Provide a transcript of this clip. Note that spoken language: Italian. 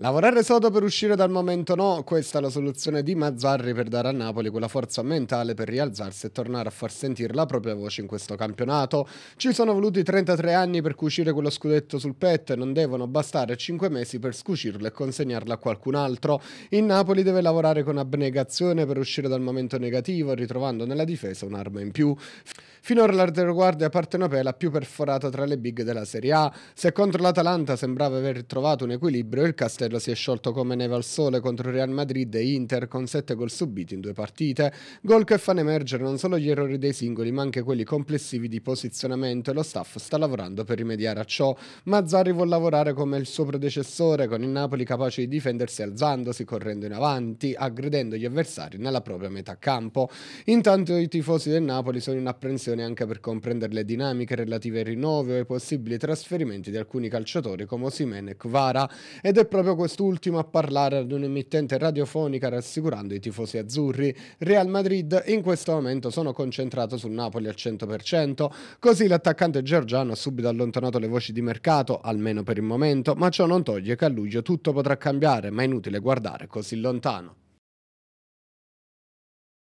Lavorare sodo per uscire dal momento no, questa è la soluzione di Mazzarri per dare a Napoli quella forza mentale per rialzarsi e tornare a far sentire la propria voce in questo campionato. Ci sono voluti 33 anni per cucire quello scudetto sul petto e non devono bastare 5 mesi per scucirlo e consegnarlo a qualcun altro. Il Napoli deve lavorare con abnegazione per uscire dal momento negativo, ritrovando nella difesa un'arma in più. Finora Guardia partenopea è la più perforata tra le big della Serie A. Se contro l'Atalanta sembrava aver trovato un equilibrio, il Castello Castello si è sciolto come neve al sole contro Real Madrid e Inter con 7 gol subiti in due partite, gol che fanno emergere non solo gli errori dei singoli ma anche quelli complessivi di posizionamento e lo staff sta lavorando per rimediare a ciò. Mazzari vuol lavorare come il suo predecessore con il Napoli capace di difendersi alzandosi, correndo in avanti, aggredendo gli avversari nella propria metà campo. Intanto i tifosi del Napoli sono in apprensione anche per comprendere le dinamiche relative ai rinnovi o ai possibili trasferimenti di alcuni calciatori come Osimene e Kvara ed è proprio quest'ultimo a parlare ad un'emittente radiofonica rassicurando i tifosi azzurri. Real Madrid in questo momento sono concentrato sul Napoli al 100%, così l'attaccante georgiano ha subito allontanato le voci di mercato, almeno per il momento, ma ciò non toglie che a luglio tutto potrà cambiare, ma è inutile guardare così lontano.